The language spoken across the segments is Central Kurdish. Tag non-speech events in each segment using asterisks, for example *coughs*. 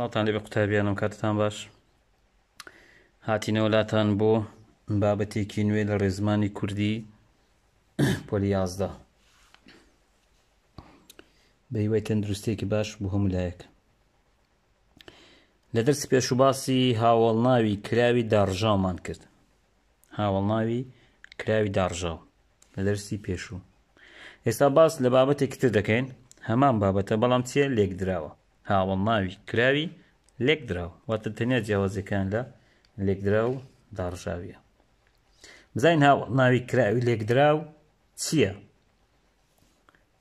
سڵاتان لێ بە قوتابیانم کاتتان باش هاتینە وڵاتان بۆ بابەتێکی نوێ لە ڕێزمانی کوردی پۆلی یازدا بە هیوای تەندروستێکی باش بۆ هەموو لایەک لە دەرس پێشوباسی هاوڵناوی کراوی داڕژاومان کرد هاوڵناوی کراوی داڕژاو لە دەرسی پێشوو ئێستا باس لە بابەتێکی تر دەکەین هەمان بابەتە بەڵام چیە لێک درراوە هاوڵ ناوی کراوی لێکدراوە واتە تەنیا جیاوازەکان لە لێکدرا و داڕژاویە بزین هاوڵ ناوی کراوی لێکدرا و چییە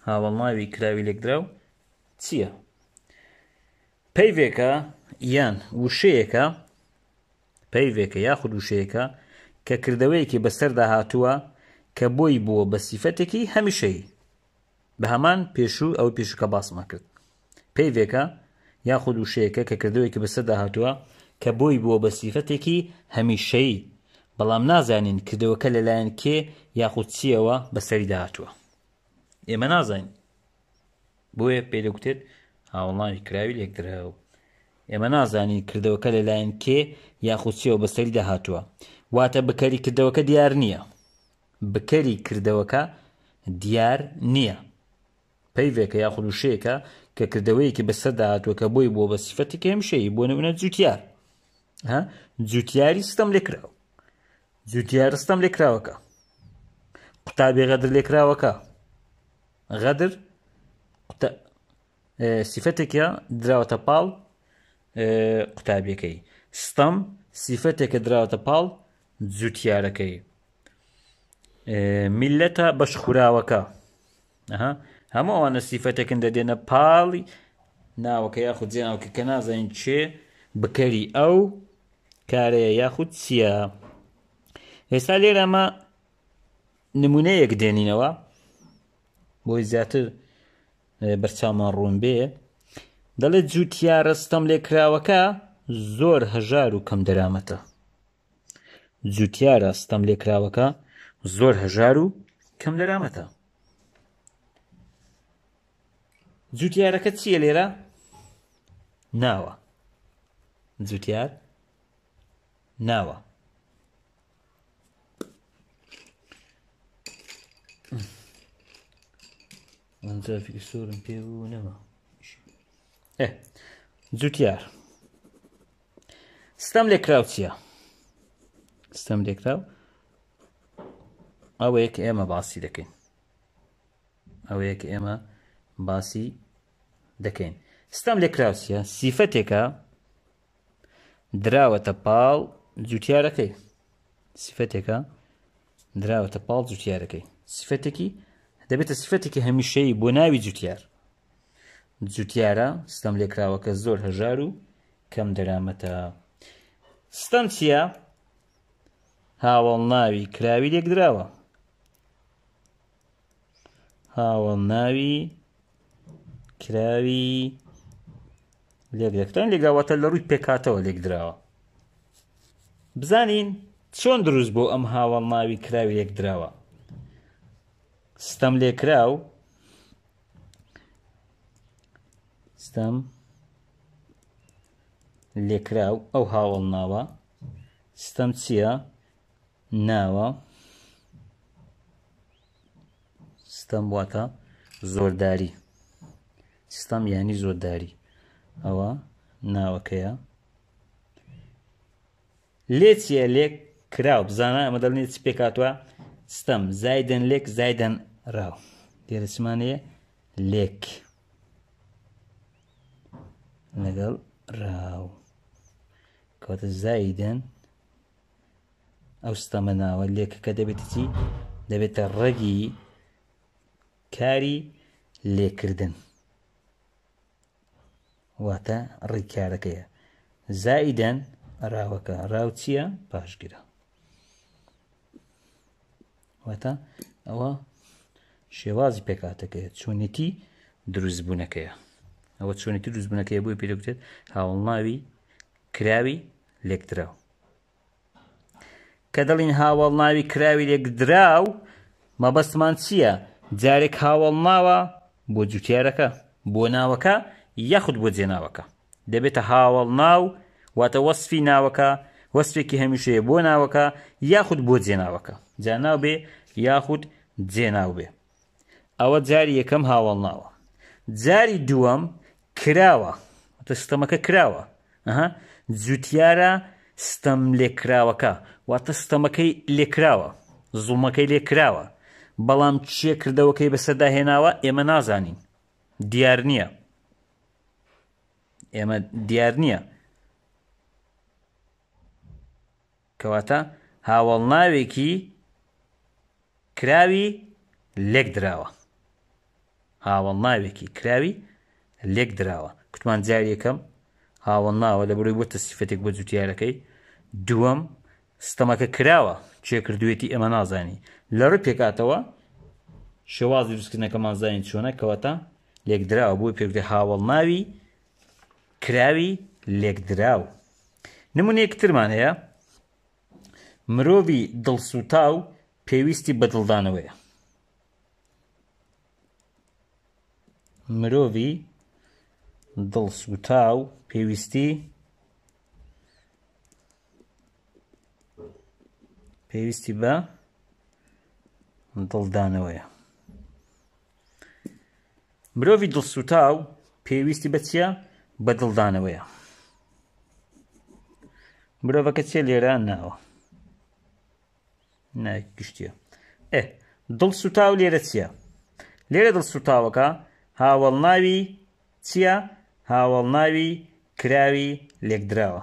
هاوڵ ناوی کراوی لێکدرا و چییە پەیوێکە یان وشەیەەکە پەیوێکە یاخود وشەیەەکە کە کردەوەیەکی بەسەردا هاتووە کە بۆی بووە بە سیفەتێکی هەمیشەی بە هەمان پێشوو ئەو پێشوکە باسمە کرد پێیوێکە یاخود وشەیەەکە کە کردوێکی بەسە داهاتووە کە بۆی بووە بە سیفەتێکی هەمیشەی بەڵام نازانین کردەوەکە لەلایەن کێ یاخود چیەوە بەسەری داهاتووە ئێمە نازانین بۆیە پێ دەگوتێت هاوڵانی کراوی لێکدرەوە ئێمە نازانین کردەوەکە لەلایەن کێ یاخودچیەوە بەسەری داهاتووە واتە بکەری کردەوەکە دیار نییە بکەری کردەوەکە دیار نییە پەیوێکە یاخودوشەیەکە کە کردەوەیەکی بەسەداهاتوەکە بۆی بۆ بە سیفەتی کێمشەی بۆ نەونە جوتیار جوتیاری ستەم لێکراوە جوتیار ستەم لێکراوەکە قوتابی غەدر لێکراوەکە غەدر سیفەتێکە دراوەتە پاڵ قوتابیەکەی ستەم سیفەتێکە دراوەتە پاڵ جوتیارەکەی میلەتە بەشخوراوەکە هەموو ئەوانە سیفەتێکن دەدێنە پاڵی ناوەکە یاخود جێناوکە کە نازانین چێ بکەری ئەو کارەیە یاخود چییە ئێستا لێرەمە نمونەیەک دێنینەوە بۆی زیاتر بەرچاومان ڕوون بێ دەڵێت جووتیا ڕستەم لێکراوەکە زۆر هەژار و کەم دەرامەتە جووتیا ڕستەم لێکراوەکە زۆر هەژار و کەم دەرامەتە جوتیارەکە چییە لێرە ناوە جوتیار ناوە منزافی سوورم پێ بوو نەما جوتیار ستەم لێکرااو چییە ستەم لێکرااو ئەوەیە کە ئێمە باسی دەکەین ئەوەیە کە ئێمە باسی دەکەین ستام لێ کراوسە سیفەتێکە دراوەتە پاڵ جوتیارەکەی سیفەتێکە دراوەتە پاڵ جوتیارەکەی سیفەتێکی دەبێتە سیفەتێکی هەمیشەی بۆ ناوی جوتیار جوتیارە ستەم لێکراوەکە زۆر هەژار و کەم دەرامەتە ستەم چییە هاوڵ ناوی کراوی لێک درراوە هاوڵ ناوی کراوی لێگرێکتان لێگاواتە لە ڕووی پێکاتەوە لێکدراوە بزانین چۆن دروست بۆ ئەم هاوە ماوی کراوی لێکدراوە ستەم لێکراو ستەم لێکراو ئەو هاوڵ ناوە ستەم چییە ناوە ستەم واتە زۆرداری ئیسلام یانی زۆرداری ئەوە ناوەکەیە لێ چیە لێک کراو بزانە ئەمە دەڵنی چی پێکاتوە ستەم زایدن لێک زایدن ڕاو دێرسمانەیە لێک لەگەڵ ڕاو کەوتە زایدن ئەو ستەمە ناوە لێکەکە دەبێت چی دەبێتە ڕەگی کاری لێکردن واتە ڕێکارەکەیە زائیدەن ڕاوەکە ڕاو چییە پاشگرە واتە ئەوە شێوازی پێکاتەکەیە چونێتی دروستبوونەکەیە ئەوە چونێتی دروستبوونەکەی بۆی پێدەکرێت هاوڵناوی کراوی لێکدراو کە دەڵین هاوڵ ناوی کراوی لێکدراو مەبەستمان چییە جارێک هاوڵ ماوە بۆ جوتیارەکە بۆ ناوەکە یەخود بۆ جێناوەکە دەبێتە هاوڵ ناو واتە وەصفی ناوەکە وەسفێکی هەمیشەیە بۆ ناوەکە یاخود بۆ جێناوەکە جاناو بێ یاخود جێناو بێ ئەوە جاری یەکەم هاوڵ ناوە جاری دووەم کراوە ستەمەکە کراوە جوتیارە ستەم لێکراوەکە واتە ستەمەکەی لێکراوە زوڵمەکەی لێکراوە بەڵام چێ کردەوەکەی بەسەدا هێناوە ئێمە نازانین دیار نییە ئێمە دیار نییە کەواتە هاوڵ ناوێکی کراوی لێک دراوە هاوڵ ناوێکی کراوی لێک دراوە کوتمان جار یەکەم هاوڵ ناوە لە بڕووی وتە سیفەتێک بۆ جوتیارەکەی دووەم ستەمەکە کراوە چێکردوێتی ئەمە نازانی لە ڕوو پێکاتەوە شێوازی دروستکردنەکەمان زانین چۆنە کەواتە لێک دراوە بۆی پێکدە هاوڵ ناوی کراوی لێکدراو نمونەیەکترمان هەیە مرۆڤ دڵسوتاو پێویستی بە دڵدانەوەیە مرۆڤ دڵسوتاو پێویستی پێویستی بە دڵدانەوەیە مرۆڤ دڵسوتاو پێویستی بە چییە بە دڵدانەوەیە مرۆڤەکە چێ لێران ناوە ناگشتە ئێ دڵ سوتاو لێرە چییە لێرە دڵ سوتاوەکە هاوڵ ناوی چییە هاوڵ ناوی کراوی لێکدراوە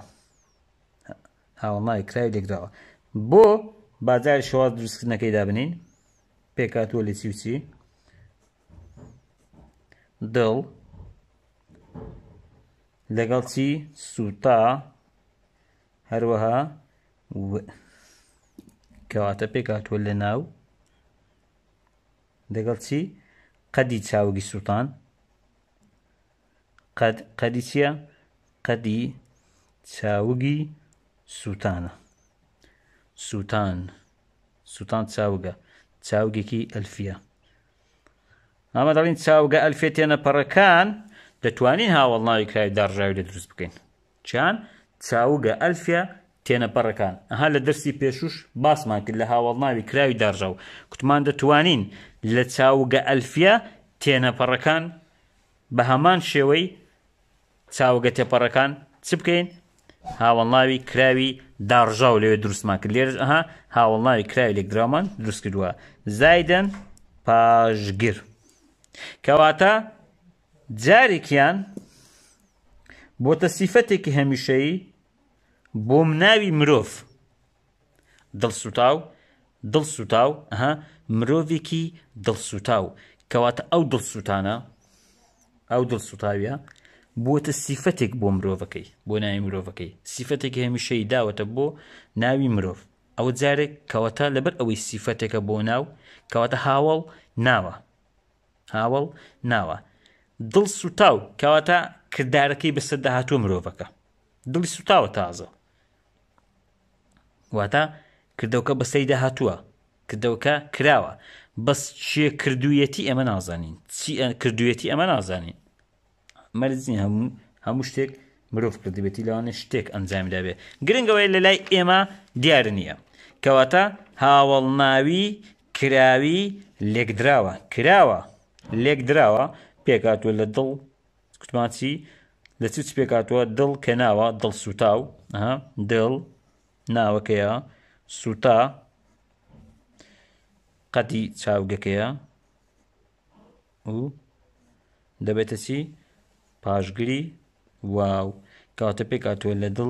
هاوڵ ناوی کراوی لێکدراوە بۆ بازار شەواز دروستکردنەکەی دابنین پێکاتوە لە چیوچی دڵ لەگەڵ چی سوتا هەروەها کەواتە پێکاتوە لە ناو دەگەڵ چی قەدی چاوگی سووتان قەدی چییە قەدی چاوگی سووتانە سووتان سووتان چاوگە چاوگێکی ئەلفە ئامە دەڵین چاوگە ئەلفێ تێنە پەڕەکان دەتوانین هاوەڵناوی کراوی داڕژاوی لە دروست بکەین چیان چاوگە ئەلفیا تێنە پەڕەکان ئەها لە دەرسی پێشوش باسمان کرد لە هاوەڵناوی کراوی داڕژاو کوتمان دەتوانین لە چاوگە ئەلفیا تێنە پەڕەکان بە هەمان شێوەی چاوگە تێپەڕەکان چ بکەین هاوەڵناوی کراوی داڕژاو لەوێ دروستمان کرد لێرش ئەها هاوەڵناوی کراوی لێکدرامان دروست کردووە زایدەن پاژگر کەواتە جارێکیان بۆتە سیفەتێکی هەمیشەیی بۆم ناوی مرۆڤ دڵسوتاو دڵسوتاو ئەها مرۆڤێکی دڵسوتاو کەواتە ئەو دڵسووتانە ئەو دڵسوتاویە بووەتە سیفەتێک بۆ مرۆڤەکەی بۆ ناوی مرۆڤەکەی سیفەتێکی هەمیشەی داوەتە بۆ ناوی مرۆڤ ئەوە جارێک کەواتە لەبەر ئەوەی سیفەتێکە بۆ ناو کەواتە هاوڵ ناوە هاوڵ ناوە دڵ سوتاو کەواتە کردارەکەی بەسەر داهاتوە مرۆڤەکە دڵی سوتاوە تازە واتە کردەوەکە بەسەی داهاتووە کردەوەکە کراوە بەس چیە کردوویەتی ئەمە نازانین چی کردوویەتی ئەمە نازانین مەرزین هەموو هەموو شتێک مرۆڤ کردبێتی لەوانە شتێک ئەنجامیدابێ گرنگەوەی لە لای ئێمە دیار نییە کەواتە هاوڵناوی کراوی لێکدراوە کراوە لێکدراوە پێکاتوە لە دڵ کوتماچی لە چ پێکاتوە دڵ کە ناوە دڵ سوتاو دڵ ناوەکەیە سوتا قەتی چاوگەکەیە و دەبێتە چی پاشگری واو کاتە پێکاتوە لە دڵ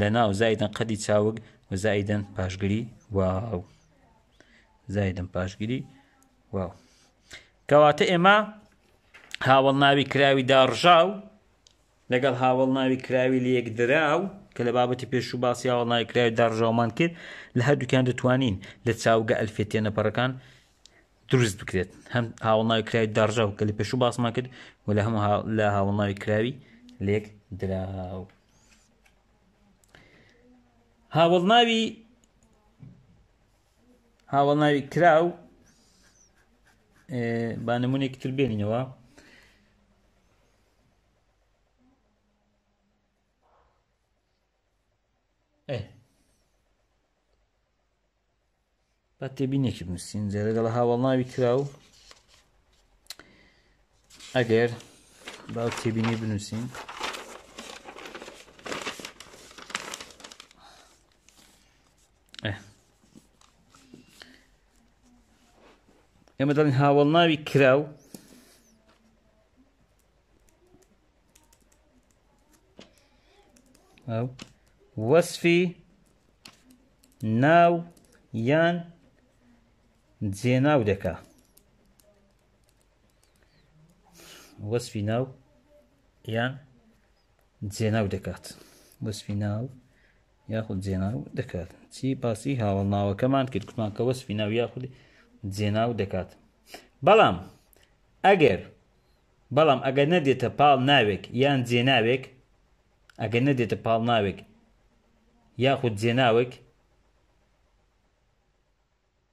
لە ناو زایدن قەدی چاوگ و زایدن پاشگری واو زایدن پاشگیری واو کەواتە ئێمە هاوڵ ناوی کراوی داڕژاو لەگەڵ هاوڵ ناوی کراوی لە یەک دراو کە لە بابەتی پێش و باسی هاوڵ ناوی کراوی داڕژاومان کرد لە هەردووکیان دەتوانین لە چاوگە ئەلفێتێنە پەڕەکان دروست بکرێت هەم هاوڵ ناوی کراوی داڕژاو کە لە پێش و باسمان کرد و لە هەموو لە هاوڵ ناوی کراوی لێک دراو هاوڵ ناوی هاوڵ ناوی کراو بانەمونێکی تر بێنینەوە ايه eh. Hatta binek gitmişsin. Zerregalı havalarına bir kirav. Eğer bal tebini bilirsin. Eh. Yemeden havalarına bir kirav. Oh. وەسفی ناو یان جێناو دەکا وەسفی ناو یان جێناو دەکات وەسفی ناو یاخود جێناو دەکات چی باسی هاوڵناوەکەمان کرد کومان کە وەسفی ناو یاخودی جێناو دەکات بەڵام ئەگەر بەڵام ئەگەر نەدێتە پاڵ ناوێک یان جێناوێک ئەگەر نەدێتە پاڵ ناوێک یاخود جێناوێک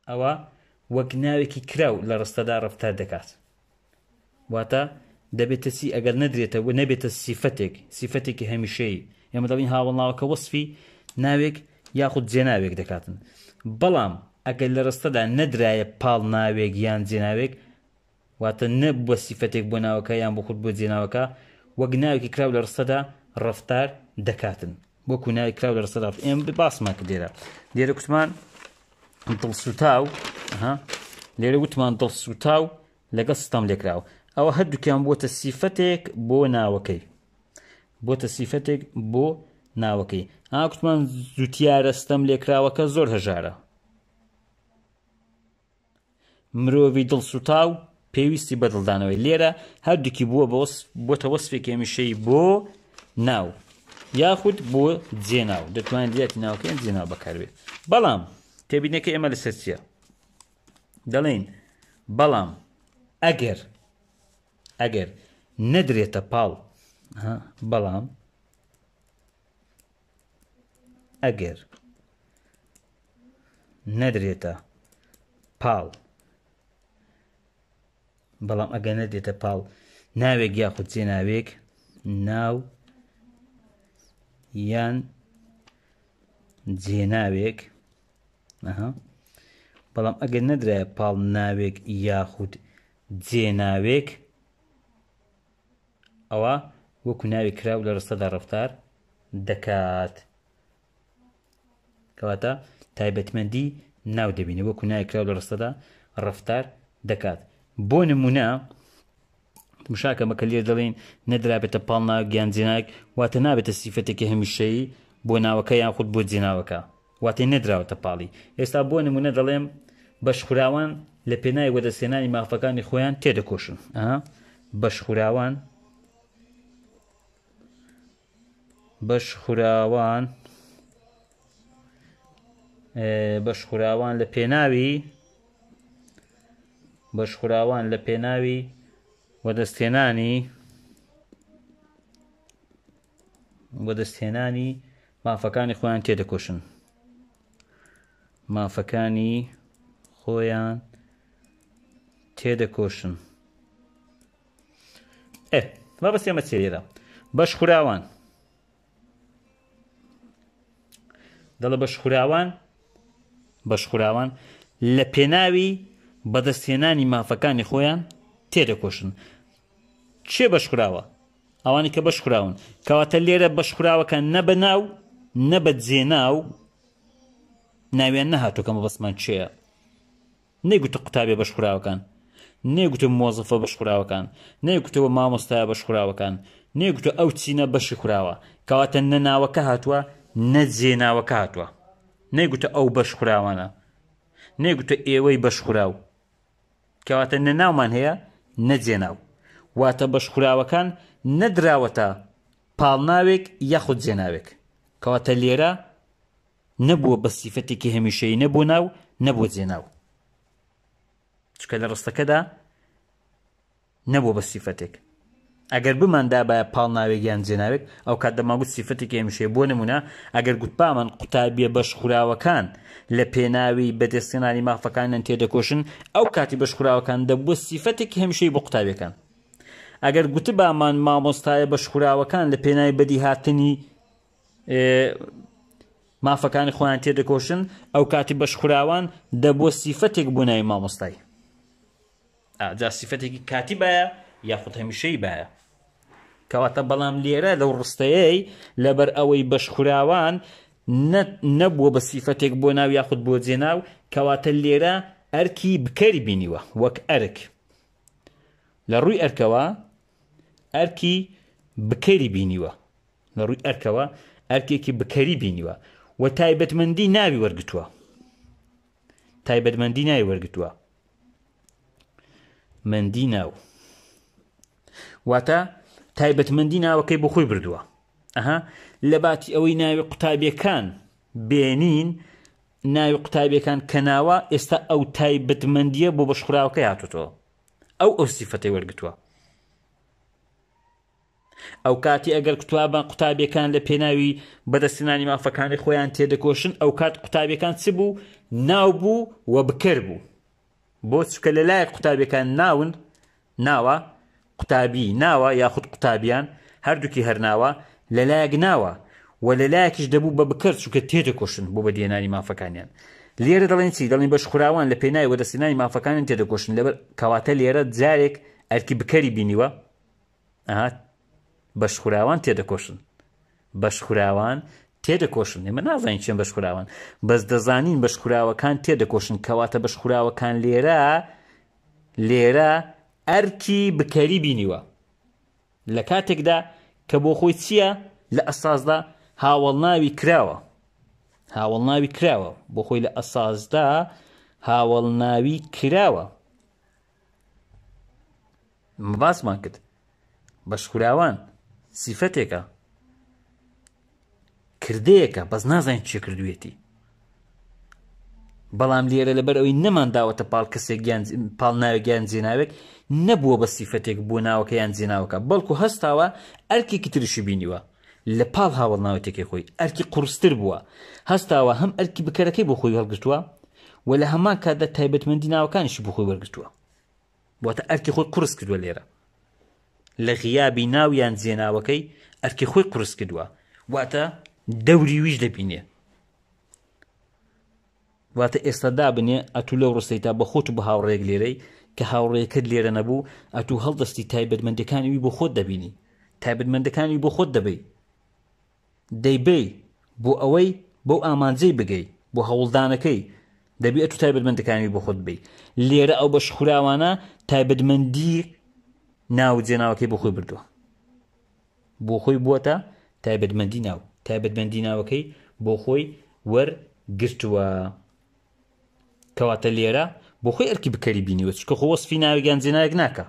ئەوە وەک ناوێکی کراو لە ڕستەدا ڕفتار دەکات واتە دەبێتە سی ئەگەر نەدرێتەوە نەبێتە سیفەتێک سیفەتێکی هەمیشەیە ئێمە دەڵین هاوڵناوەکە وەصفی ناوێک یاخود جێناوێک دەکاتن بەڵام ئەگەر لە ڕستەدا نەدرایە پاڵ ناوێک یان جێناوێک واتە نەب بە سیفەتێک بۆ ناوەکە یان بخود بۆ جێناوەکە وەک ناوێکی کراو لە ڕستەدا ڕفتار دەکاتن بۆ کوناوی کرااو لە ڕسەدا ئێم باسمان کە دێرە دێرە کوتمان دڵسوتاو لێرە وتمان دڵسوتاو لەگە ستام لێکراوە ئەوە هەردووکیان بۆتە سیفەتێک بۆ ناوەکەی بۆتە سیفەتێک بۆ ناوەکەی ئاکوتمان زووتیارەستەم لێکراوەکە زۆر هەژارە مرۆڤی دڵسوتاو پێویستی بەدڵدانەوەی لێرە هەردووکی بووە بۆتە وەسفێک ئێمیشەی بۆ ناو یاخود بۆ جێناو دەتوانین دیاتی ناوکەیان جێناو بەکاربێت بەڵام تێبینەکە ئێمە لە سەرچیە دەڵین بەڵام ئەگەر ئەگەر نەدرێتە پاڵ بەڵام ئەگەر نەدرێتە پاڵ بەڵام ئەگە نەدێتە پاڵ ناوێک یاخود جێناوێک ناو یان جێناوێک بەڵام ئەگەر نەدرایە پاڵ ناوێک یاخود جێناوێک ئەوە وەکو ناوی کراو لە ڕستەدا ڕفتار دەکات کەواتە تایبەتمەندی ناو دەبینێ وەکو ناوی کراو لە ڕستەدا ڕفتار دەکات بۆ نمونە مشاکەمەکە لێ دەڵێن نەدرابێتە پاڵنا گیانجییناک واتە نابێتە سیفەتێکی هەمیشەیی بۆ ناوەکە یان خودت بۆ جیناوەکە واتەی نەدراوەتە پاڵی ئێستا بۆ نمونە دەڵێم بەشخراوان لە پێنای وەدەسێنانی مافەکانی خۆیان تێدەکۆشن بەشخراوان بەشخراوان بەشخراوان لە پێناوی بەشخراوان لە پێناوی وەدەستێنانی وەدەستێنانی مافەکانی خۆیان تێدەکۆشن مافەکانی خۆیان تێدەکۆشن مەبەست ئێمە سێرێدا بەش خوراوان دەڵە بەش خوراوان بەش خوراوان لە پێناوی بەدەستێنانی مافەکانی خۆیان تێدەکۆشن چێ بەشکراوە ئەوانی کە بەشکراون کەواتە لێرە بەشکراوەکە نەبە ناو نەبە جێناو ناویان نەهاتوکەمە بەسمان چێە نەیگوتە قوتابێ بەشکراوەکان نێگوتە مۆزفە بەشکراوەکان نەیگوتەوە مامۆستایە بەشکراوەکان نێگوتە ئەو چینە بەشی خوراوە کەواتە نەناوەکە هاتووە نەجێناوەکە هاتووە نەیگوتە ئەو بەشخراوانە نێگوتە ئێوەی بەشخراو کەواتە نەناومان هەیە نەجێناو واتە بەشخراوەکان نەدراوەتە پاڵناوێک یەخود جێناوێک کەواتە لێرە نەبووە بە سیفەتێکی هەمیشەی نەبوو ناو نەبوو جێناو چکە لە ڕستەکەدا نەبوو بە سیفەتێک ئەگەر بماندا بە پاڵ ناوێکیان جێناوێت ئەو کات دەماگووت سیفەتی کێمشێ بۆ نمونە ئەگەر گوتپامان قوتابیە بەشخوراوەکان لە پێناوی بەدەستێنانی مافەکانیان تێدەکۆشن ئەو کاتی بەشخوراوەکان دەبووە سیفەتێکی هەمشەی بۆ قوتابەکان ئەگەر گوتبامان مامۆستایە بەشخوراوەکان لە پێناوی بەدی هاتنی مافەکانی خۆیان تێدەکۆشن ئەو کاتی بەشخوراوان دەبووە سیفەتێک بوونای مامۆستای جا سیفەتێکی کاتی باە یاخود هەمیشەی باە کەواتە بەڵام لێرە لەو ڕستەیەی لەبەر ئەوەی بەشخراوان نەبووە بە سیفەتێک بۆ ناو یاخود بۆ جێناو کەواتە لێرە ئەرکی بکەری بینیوە وەک ئەرک لە ڕووی ئەرکەوە ئەرکی بکەری بینیوە لە ڕووی ئەرکەوە ئەرکێکی بکەری بینیوە و تایبەتمەندی ناوی وەرگتووە تایبەتمەندی ناوی وەرگتووە مندی ناو واتە تایبەتمەندی ناوەکەی بۆ خۆی بردووە ئەها لە باتی ئەوەی ناوی قوتابیەکان بێنین ناوی قوتابیەکان کەناوە ئێستا ئەو تایبەتمەندیە بۆ بەشخراوەکە هاتوتەوە ئەو ئەو سیفەتی وەرگتووە ئەو کاتی ئەگەر کتوابان قوتابیەکان لە پێناوی بەدەستێنانی مافەکانی خۆیان تێدەکۆشن ئەو کات قوتابیەکان چ بوو ناو بوو و بکرد بوو بۆ چکە لە لایە قوتابیەکان ناون ناوە قوتابی ناوە یاخود قوتابیان هەردووکی هەرناوە لە لایەک ناوە و لە لایەکیش دەبوو بە بکرد چووکە تێتە کوشن بۆ بە دێنانی مافەکانیان لێرە دەڵێن چی دەڵین بەش خوراوان لە پێناایی وەدەستینانی مافەکانن تێدە کۆشن لەبەر کەواتە لێرە جارێک ئەرکی بکەری بینیوە ئاهات بەش خوراوان تێدەکۆشن بەش خوراوان تێدەکۆشن ئێمە نازانین چێن بەشخراوان بەس دەزانین بەشخراوەکان تێدەکۆشن کەواتە بەشخراوەکان لێرە لێرە ئەرکی بکەری بینیوە لە کاتێکدا کە بۆ خۆی چییە لە ئەسازدا هاوڵناوی کراوە هاوڵناوی کراوە بۆ خۆی لە ئەسازدا هاوڵناوی کراوە باسمان کرد بەشکوراوان سیفەتێکە کردەیەەکە بەس نازانین چێ کردوێتی بەڵام لێرە لەبەر ئەوی نەمانداوەتە پاڵ کەسێک پاڵ ناوێک گیان جێناوێک نەبووە بە سیفەتێک بۆ ناوەکە یان جێناوەکە بەڵکو هەستاوە ئەرکێکی ترشی بینیوە لە پاڵ هاوڵ ناوەتێکی خۆی ئەرکی قورستر بووە هەستاوە هەم ئەرکی بکەرەکەی بۆ خۆی هەڵگرتووە و لە هەمان کاتدا تایبەتمەندی ناوەکانیش بۆ خۆی وەرگتووە بۆتە ئەرکی خۆی قرس کردووە لێرە لە غیابی ناویان جێناوەکەی ئەرکی خۆی قرس کردووە واتە دەوری ویش دەبینێ واتە ئێستا دابنێ ئەتو لەو ڕستەی تا بە خۆت بە هاوڕێک لێرەی کە هاوڕێکرد لێرە نەبوو ئەتوو هەڵدەستی تایبەتمەندەکانیوی بۆ خۆت دەبینی تایبەتمەندەکانی بۆ خۆت دەبی دەیبێ بۆ ئەوەی بۆ ئامانجەی بگەی بۆ هەوڵدانەکەی دەبی ئەتو تایبەتمەندەکانی بۆ خۆت بی لێرە ئەو بە شخوراوانە تایبەتمەندی ناوجێناوەکەی بۆ خۆی بردووە بۆ خۆی بووە تایبەتمەندی ناو تایبەتمەندی ناوەکەی بۆ خۆی وەرگرتووە کەواتە لێرە بۆ خۆی ئەرکی بکەری بینیوە چکە خۆ وەسفی ناویگەیان جێناوێک ناکە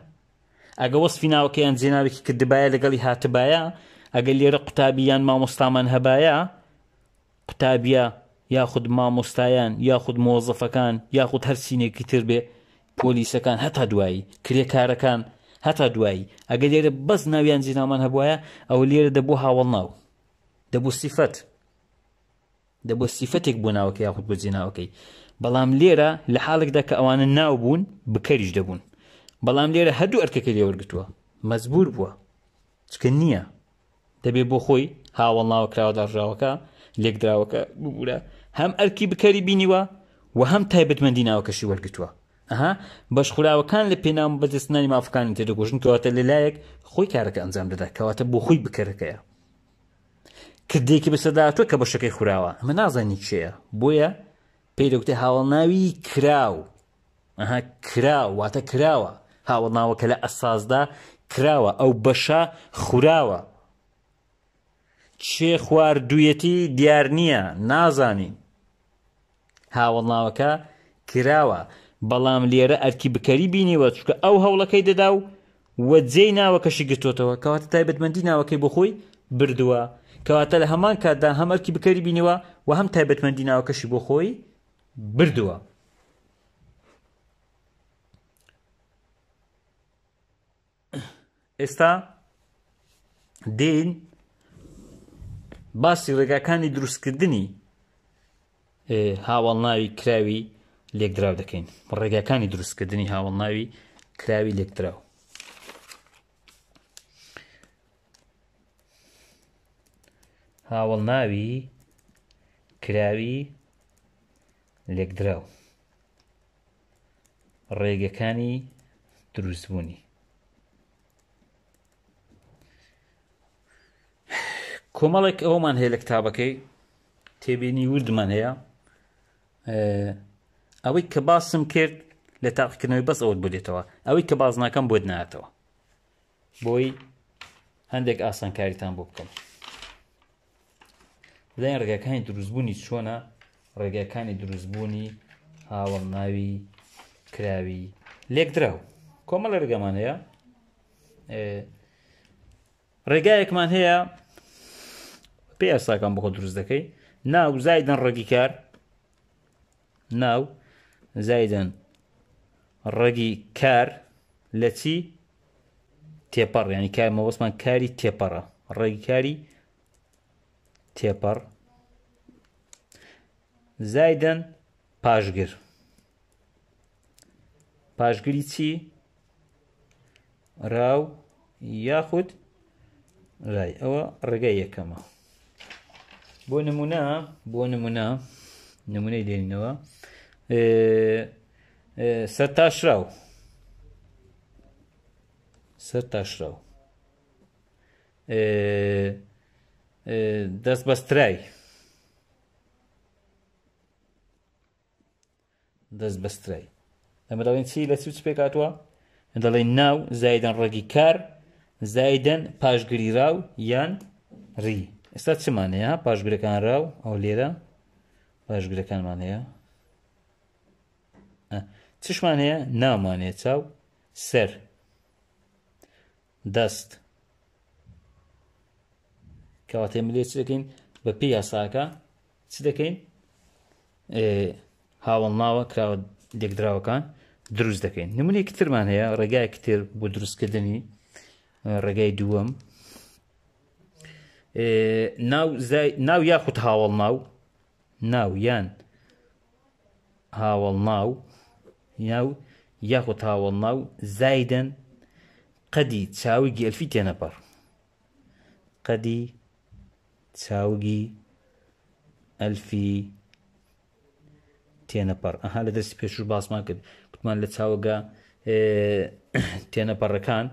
ئەگە وەسفی ناوەکەیان جێناوێکی کردبایە لەگەڵی هاتبایە ئەگەر لێرە قوتابیان مامۆستامان هەبایە قوتابیە یاخود مامۆستایان یاخود مۆزەفەکان یاخود هەرسینێکی تر بێ پۆلیسەکان هەتا دوایی کرێکارەکان هەتا دوایی ئەگە لێرە بەس ناویان جینامان هەبواە ئەو لێرە دەبوو هاوڵ ناو دەبوو سیفەت دەبوو سیفەتێک بۆ ناوەکە یاخود بۆ جیناوەکەی بەڵام لێرە لە حاڵێکدا کە ئەوانە ناو بوون بکەریش دەبوون بەڵام لێرە هەردوو ئەرکەکە لێوەرگتووە مەزبور بووە چکە نییە دەبێ بۆ خۆی هاوەڵناوە کراوەداژاوەکە لێکدراوەکە ببوورە هەم ئەرکی بکەری بینیوە و هەم تایبەتمەندی ناوکەشی وەرگتووە ئەها بەشخراوەکان لە پێنام بەدەستنانی مافەکانی تێدەگۆژن کەواتە لەلایەک خۆی کارەکە ئەنجام دەدا کەواتە بۆ خۆی بکەرەکەیە کردێکی بەسەداتوە کە بەشەکەی خوراوە ئەمە نازانی چێە بۆیە پێی دەکتێ هاوڵناوی کراو ئەها کراو واتە کراوە هاوڵناوەکە لە ئەسازدا کراوە ئەو بەشە خوراوە چێ خواردویەتی دیار نییە نازانین هاوڵناوەکە کراوە بەڵام لێرە ئەرکی بکەری بینیوە چکە ئەو هەوڵەکەی دەدا و وەجێی ناوەکەشی گرتوتەوە کەواتە تایبەتمەندی ناوەکەی بۆ خۆی بردووە کەواتە لە هەمان کاتدا هەمەرکی بکەری بینەوە و هەم تایبەتمەندی ناوەکەشی بۆ خۆی بردووە ئێستا دین باسی ڕێگاکانی دروستکردنی هاوڵناوی کراوی لێکدراو دەکەین ڕێگاکانی دروستکردنی هاوڵناوی کراوی لێکدراو هاوڵناوی کراوی لێکدراو ڕێگەکانی دروستبوونی کۆمەڵێک ئەومان هەیە لە کتابەکەی تێبینی وردمان هەیە ئەوەی کە باسم کرد لە تاقیکردنەوەی بەس ئەوت بدێتەوە ئەوەی کە باز ناکەم بۆت ناتەوە بۆی هەندێک ئاسانکاریتان بۆ بکەم بدەین ڕێگەکانی دروستبوونی چۆنە ڕێگەکانی دروستبوونی هاوەڵناوی کراوی لێکدراو کۆمە لە ڕێگەمان هەیە ڕێگایەکمان هەیە پێ ئەستاکان بۆ خۆ دروست دەکەی ناو زایدن ڕێگی کار ناو زایدن ڕێگی کار لە چی تێپەڕ ینی کارمەوەسمان کاری تێپەڕە ڕێگی کاری تێپەڕ زایدن پاشگر پاشگری چی ڕاو یاخود ڕای ئەوە ڕێگای یەکەمە بۆ نمونە بۆ نمونە نمونەی دێنینەوە سەر تاشراو سەر تاشراو دەست بەسترای دەست بەسترای ئەمە دەڵێن چی لە چوچ پێکاتوە دەڵێن ناو زایدەن ڕێگی کار زایدەن پاشگری راو یان ڕی ئێستا چمانەیە پاشگرەکان راو ئەو لێرە پاشگرەکانمانەیە چشمانەیە نامانەیە چاو سەر دەست کەواتێ ملێ چ دەکەین بە پێ یاساکە چ دەکەین هاوڵناوە کراوە دێکدراوەکان دروست دەکەین نمونێک ترمان هەیە ڕێگایەکی تر بۆ دروستکردنی ڕێگای دووەم ناو یاخود هاوڵ ناو ناو یان هاوڵ ناو ناو یاخود هاوڵ ناو زایدەن قەدی چاویگی ئەلفی تێنەپەر قەدی چاوگی ئەلفی تێنەپەڕ ئەها لە دەستی پێشوو باسمان کرد کوتمان لە چاوەگە تێنەپەڕەکان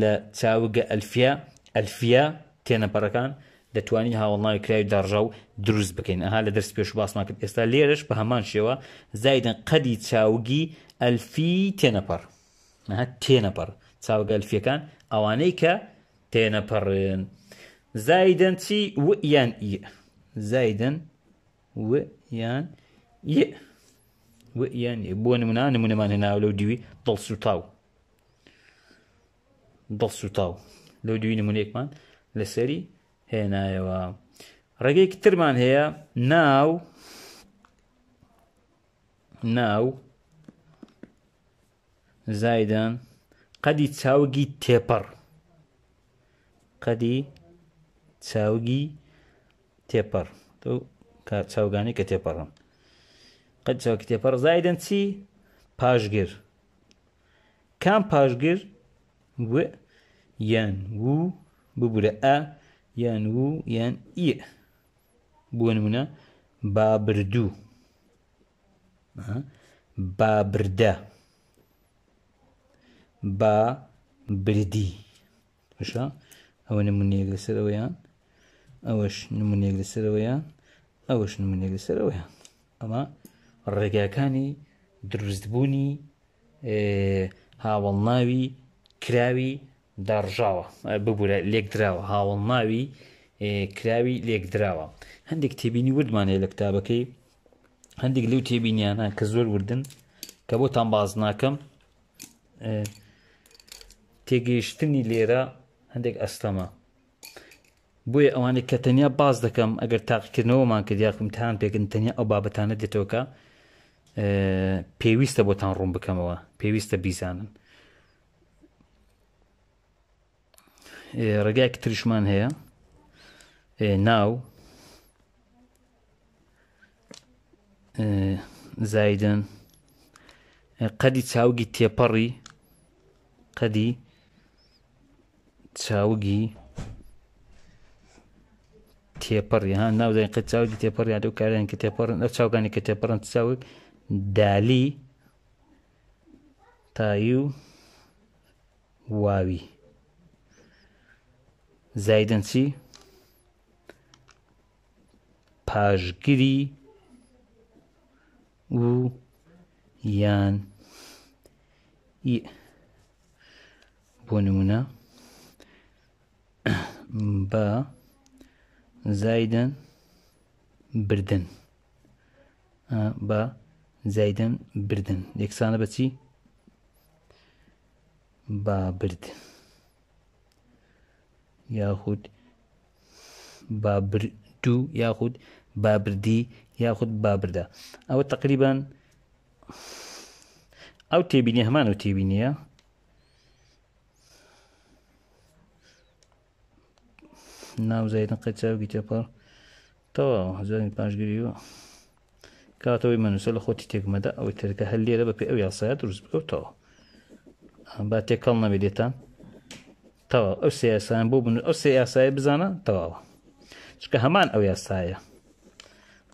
لە چاوگە ئەلفیا ئەلفیا تێنەپەڕەکان دەتوانین هاوڵناوی کراوی دەڕژا و دروست بکەین ئەها لە دەست پێش باسمان کرد ئێستا لێرش بە هەمان شێوە زایدن قەدی چاوگی ئەلفی تێنەپەر تێنەپەر چاوگە ئەلفیەکان ئەوانەی کە تێنەپەڕێن زایدن چی و یان ئی زایدن و یان ئی ینی بۆ نمونە نمونەمان هێناو لەو دیوی دڵس و تاو دڵس و تاو لەو دوی نمونێکمان لەسەری هێنایەوە ڕێگەیەکی ترمان هەیە ناو ناو زایدان قەدی چاوگی تێپەڕ قەدی چاوگی تێپەڕ چاوگانی کە تێپەڕم قەچەوە کتێپە ڕزایدەن چی پاشگر کام پاشگر یان و ببورە ئە یان و یان ئی بۆ نمونە بابردوو بابردە با بردی باشە ئەوە نمونەیەک لەسەرەوەیان ئەوەش نمونەیەک لەسەرەوەیان ئەوەش نمونەیەک لەسەرەوەیان ئەمە ڕێگاکانی دروستبوونی هاوڵناوی کراوی داڕژاوە ببوورە لێکدراوە هاوڵناوی کراوی لێکدراوە هەندێک تێبینی وردمانەیە لە کتابەکەی هەندێک لەو تێبینیانە کە زۆر وردن کە بۆتان باز ناکەم تێگەیشتنی لێرە هەندێک ئەستەما بۆیە ئەوانێک کە تەنیا باز دەکەم ئەگەر تاقیکردنەوەمان کرد یاخمتان پێگەن تەنیا ئەو بابەتانە دێتەوەکە پێویستە بۆتان ڕوون بکەمەوە پێویستە بیزانن ڕێگایکی تریشمان هەیە ناو زایدن قەدی چاوگی تێپەڕی قەدی چاوگی تێپەڕی ها ناودای قەت چاوگی تێپەڕی یادو کارێن کە تێپەڕن ئەو چاوگانی کە تێپەڕن چاوک دالی تایی و واوی زایدن چی پاژگیری و یان بۆ نمونە *coughs* بە زایدن بردن بە زایدەن بردن یەکسانە بەچی با برد یاخود با بردو یاخود بابردی یاخود بابردا ئەوە تقریبان ئەو تێبینی هەمان و تێبینیە ناو زایدن قەچاو گیتەپەر تەواو هزار پاشگەریوە کاتەوەی مەنووسە لە خۆتی تێکمەدا ئەوەی ترکە هەل لێرە بە پێ ئەو یاسایە دروست بکەوتەوە با تێکەڵ نەبێتێتان تەوا ئەو سیاسایان بۆ بن ئەو سێ یاسایە بزانە تەواوە چکە هەمان ئەو یاسایە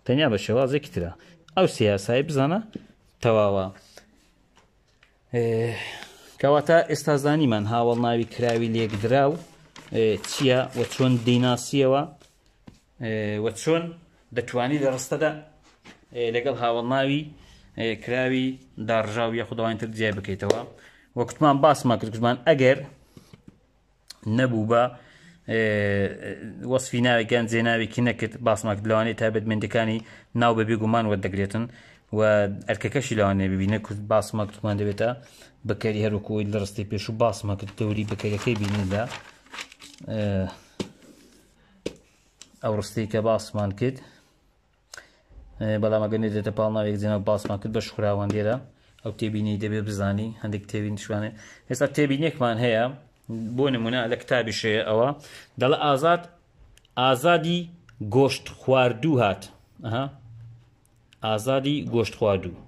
تەنیا بە شێوازێکی ترە ئەو سیاسایی بزانە تەواوە کەواتە ئێستازانیمان هاوڵ ناوی کراوی لێکدرا و چییە وە چۆن دیناسیەوە وە چۆن دەتوانی لە ڕستەدا لەگەڵ هاوڵناوی کراوی داڕژاو یە خودداوانتر جیای بکەیتەوە وەکتمان باسمان کردمان ئەگەر نەبوو بە وەصففی ناوێکیان جێناوێکی نەکرد باسماک لەوانێت تابێت مندەکانی ناو بە بێگومان وە دەگرێتن و ئەرکەکەشی لەوانێ ببینە کورد باسمە کتمان دەبێتە بەکەری هەروکۆی لە ڕستی پێش و باسمە کرد دەوری بەکەریەکەی بینیدا ئەو ڕستەی کە باسمان کرد بەڵامەگە نێدێتە پاڵناوێک زیینەوە باسمان کرد بە شخراوان لێرە ئەو تێبینی دەبێت بزانی هەندێک تێبین شوانێ ئێستا تێبینێکمان هەیە بۆ نمونە لە کتابی شەیە ئەوە دەڵە ئازاد ئازادی گۆشت خواردوو هات ئازادی گۆشت خواردوو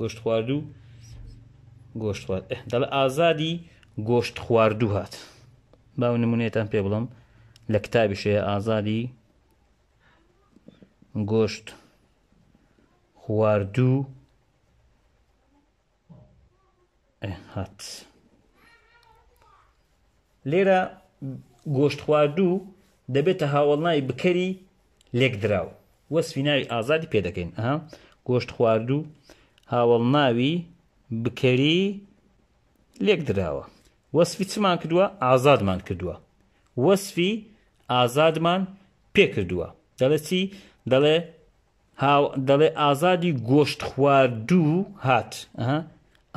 گۆشت خواردوو گۆشت خوارد دەڵە ئازادی گۆشت خواردوو هات باو نمونێتان پێ بڵم لە کتابیشەیە ئازادی گۆشت خواردوو هات لێرە گۆشت خواردوو دەبێتە هاوڵنای بکەری لێکدراو وەسفی ناوی ئازادی پێ دەکەین ئەها گۆشت خواردوو هاوڵناوی بکەری لێکدراوە وەسفی چمان کردووە ئازادمان کردووە وەسفی ئازادمان پێکردووە دەڵەتی دەڵێ دەڵێ ئازادی گۆشت خواردوو هات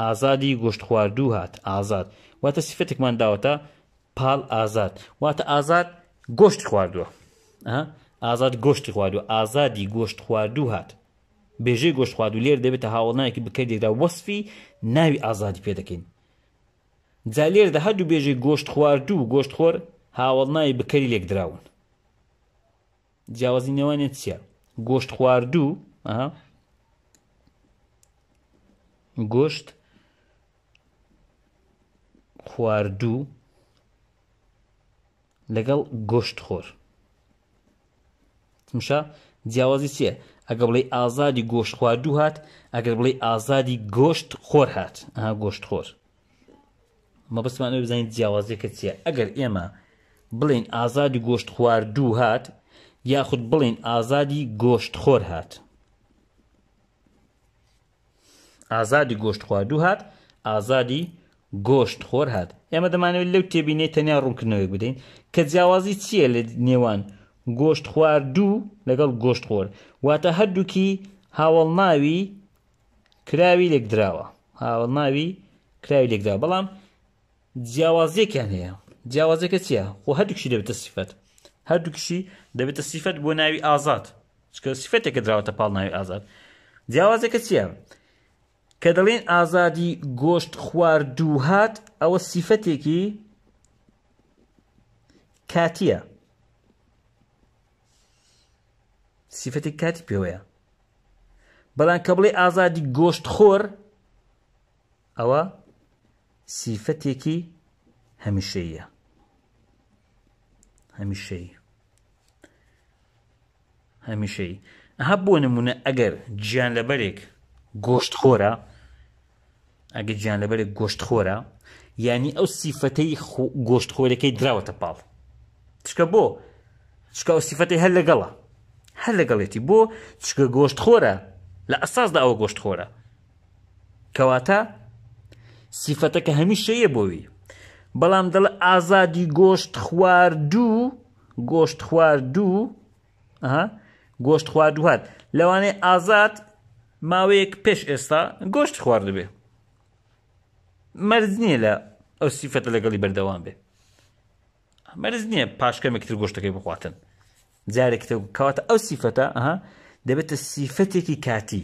ئازادی گۆشت خواردوو هات ئازاد واتە سفتێکمان داوەتە پاڵ ئازاد واتە ئازاد گۆشت خواردووە ئازاد گۆشتی خواردووە ئازادی گۆشت خواردوو هات بێژەی گۆشت خواردو لێر دەبێتە هاوڵنایەکی بکردێکدا وەصفی ناوی ئازادی پێ دەکەین جا لێردا هەردوو بێژەی گۆشت خواردوو گۆشت خۆر هاوڵنای بکەری لێک دراون جیاوازینەوەێت چییە گۆشت خواردوو گۆشت خواردوو لەگەڵ گۆشت خۆر تمشا جیاوازی چییە ئەگە بڵێ ئازادی گۆشت خواردوو هات ئەگەر بڵێ ئازادی گۆشت خۆر هات ئەها گۆشت خۆر مەبستمان بزانین جیاوازیەکە چییە ئەگەر ئێمە بڵین ئازادی گۆشت خواردوو هات یاخود بڵین ئازادی گۆشتخۆر هات ئازادی گۆشتخوا دوو هات ئازادی گۆشت خۆر هات ئێمە دەمانەوێت لەو تێبینەی تەنیا ڕوونکردنەوەی بدەین کە جیاوازی چییە لە نێوان گۆشت خوار دوو لەگەڵ گۆشت خۆر واتە هەردووکی هاوڵ ناوی کراوی لێک درراوە هاوڵ ناوی کراوی لێکدا بەڵام جیاوازیەکیان هەیە جیاوازەکە چییە خۆ هەردووکشی دەبێتە سیفەت هەردووکشی دەبێتە سیفەت بۆ ناوی ئازاد چکە سیفەتێکە درراوەتە پاڵ ناوی ئازاد جیاوازەکە چییە کە دەڵێن ئازادی گۆشت خواردوو هات ئەوە سیفەتێکی کاتیە سیفەتی کاتی پێوەیە بەڵام کە بڵێ ئازادی گۆشت خۆر ئەوە سیفەتێکی هەمیشەیە هەمیشەی هەمیشەی ئەها بۆ نمونە ئەگەر گیان لەبەرێک گۆشت خۆرە ئەگە گیان لەبەرێک گۆشت خۆرە ینی ئەو سیفەتەی گۆشت خۆرەکەی دراوەتە پاڵ چکە بۆ چکە ئەو سیفەتی هەر لەگەڵە هەر لەگەڵێتی بۆ چکە گۆشت خۆرە لە ئەساسدا ئەوە گۆشت خۆرە کەواتە سیفەتەکە هەمیشەیە بۆوی بەڵام دەڵ ئازادی گۆشت خواردوو گۆشت خواردوو ئەها گۆشت خوارد هات لەوانێ ئازاد ماوەیەک پێش ئێستا گۆشت خوارد بێ مەرز نییە لە ئەو سیفەتە لەگەڵی بەردەوام بێ مەرز نییە پاشکەمێکتر گۆشتەکەی بخواتن جارێکتە کەواتە ئەو سیفەتە ئەها دەبێتە سیفەتێکی کاتی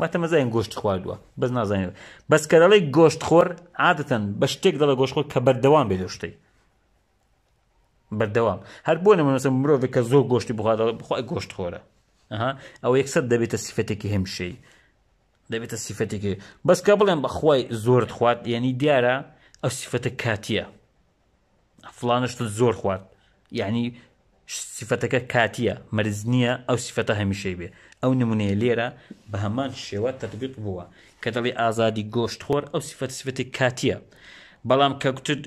واتە مەزای گۆشت خواردووە بەس نازانێت بەسکەرەڵی گۆشت خۆر عادەتەن بە شتێک دەڵە گۆشتخۆر کە بەردەوام بێ دۆشتەی بەردەوام هەر بۆ نەمەسە مرۆڤێک کە زۆر گۆشتی بخوادەڵخوای گۆشت خۆرە ئەو یەکسەر دەبێتە سیفەتێکی هەمشەی دەبێتە سیفەتێکی بەس کە بڵێن بەخوای زۆرت خوارد یعنی دیارە ئەو سیفەتە کاتیە فلانشت زۆر خوارد یعنی سیفەتەکە کاتیە مەرز نییە ئەو سیفەتە هەمیشەی بێ ئەو نمونەیە لێرە بە هەمان شێوە تەبیت بووە کە دەڵێ ئازادی گۆشتخۆر ئەو سیفەت سیفەتی کاتیە بەڵام کە گوتت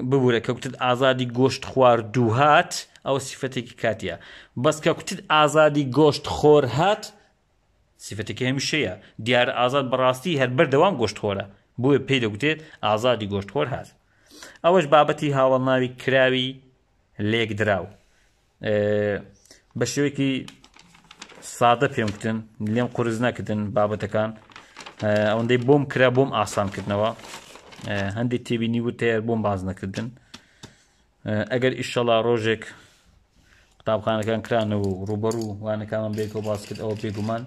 ببوورە کەوتت ئازادی گۆشت خوار دوو هات ئەوە سیفەتێکی کاتیە بەس کە کوتت ئازادی گۆشت خۆر هات سیفەتێکی هەمیشەیە دیارە ئازاد بەڕاستی هەر بەردەوام گۆشت خۆرە بۆیە پێی دەگوتێت ئازادی گۆشت خۆر هات ئەوەش بابەتی هاوڵ ناوی کراوی لێک دراو بە شێوەیەکی سادە پێم گوتن لێم قرز نەکردن بابەتەکان ئەوەندەی بۆم کرا بۆم ئاسان کردنەوە هەندێک تێبینی وتەیە بۆم باز نەکردن ئەگەر ئیشەڵا ڕۆژێک قوتابخانەکان کرانەوە و ڕوبەر و وانەکانم بێکەوە باز کرد ئەوە پێگومان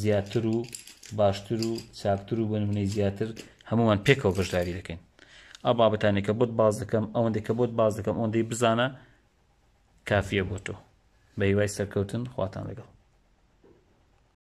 زیاتر و باشتر و چاکتر و بنمونەی زیاتر هەمومان پێکەوە بەشداری دەکەین ئا بابەتانێکە بۆت باز دەکەم ئەوەندێکە بۆت باز دەکەم ئەوەندەی بزانە کافیە بۆ تۆ بە هیوای سەرکەوتن خواتان لەگەڵ